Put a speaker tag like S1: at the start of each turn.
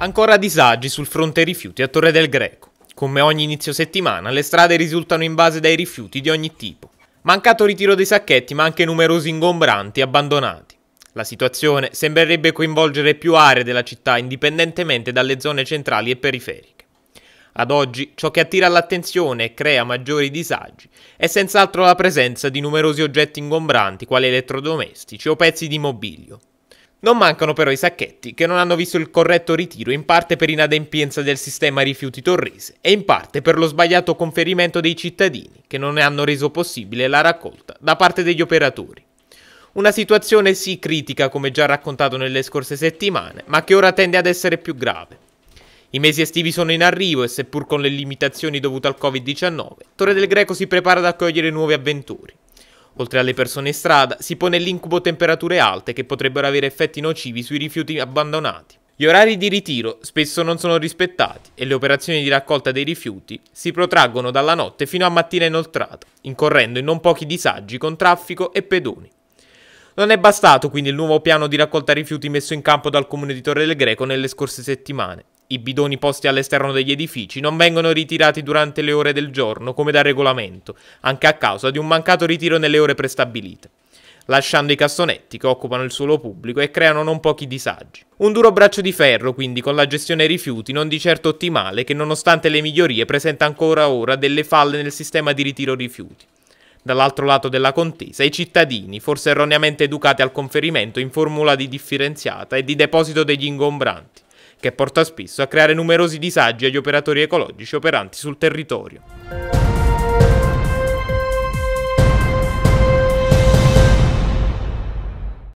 S1: Ancora disagi sul fronte rifiuti a Torre del Greco. Come ogni inizio settimana, le strade risultano invase dai rifiuti di ogni tipo. Mancato ritiro dei sacchetti, ma anche numerosi ingombranti abbandonati. La situazione sembrerebbe coinvolgere più aree della città indipendentemente dalle zone centrali e periferiche. Ad oggi ciò che attira l'attenzione e crea maggiori disagi è senz'altro la presenza di numerosi oggetti ingombranti quali elettrodomestici o pezzi di mobilio. Non mancano però i sacchetti, che non hanno visto il corretto ritiro in parte per inadempienza del sistema rifiuti torrese e in parte per lo sbagliato conferimento dei cittadini, che non ne hanno reso possibile la raccolta da parte degli operatori. Una situazione sì critica, come già raccontato nelle scorse settimane, ma che ora tende ad essere più grave. I mesi estivi sono in arrivo e seppur con le limitazioni dovute al Covid-19, Torre del Greco si prepara ad accogliere nuovi avventori. Oltre alle persone in strada, si pone l'incubo temperature alte che potrebbero avere effetti nocivi sui rifiuti abbandonati. Gli orari di ritiro spesso non sono rispettati e le operazioni di raccolta dei rifiuti si protraggono dalla notte fino a mattina inoltrata, incorrendo in non pochi disagi con traffico e pedoni. Non è bastato quindi il nuovo piano di raccolta rifiuti messo in campo dal comune di Torre del Greco nelle scorse settimane, i bidoni posti all'esterno degli edifici non vengono ritirati durante le ore del giorno come da regolamento, anche a causa di un mancato ritiro nelle ore prestabilite lasciando i cassonetti che occupano il suolo pubblico e creano non pochi disagi. Un duro braccio di ferro quindi con la gestione rifiuti non di certo ottimale che nonostante le migliorie presenta ancora ora delle falle nel sistema di ritiro rifiuti. Dall'altro lato della contesa i cittadini, forse erroneamente educati al conferimento in formula di differenziata e di deposito degli ingombranti che porta spesso a creare numerosi disagi agli operatori ecologici operanti sul territorio.